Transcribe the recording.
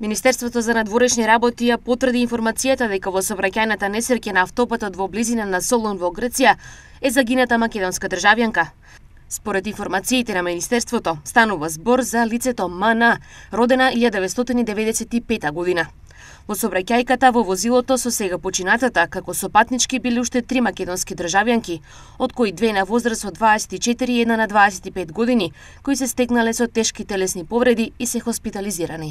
Министерството за надворешни работи ја потврди информацијата дека во сообраќајната несреќа на автопатот во близина на Солун во Грција е загината македонска државјанка. Според информациите на Министерството, станува збор за лицето Мана, родена 1995 година. Во собраќајката во возилото со сега починатата, како сопатнички били уште три македонски државјанки, од кои две на возраст од 24 и една на 25 години, кои се стекнале со тешки телесни повреди и се хоспитализирани.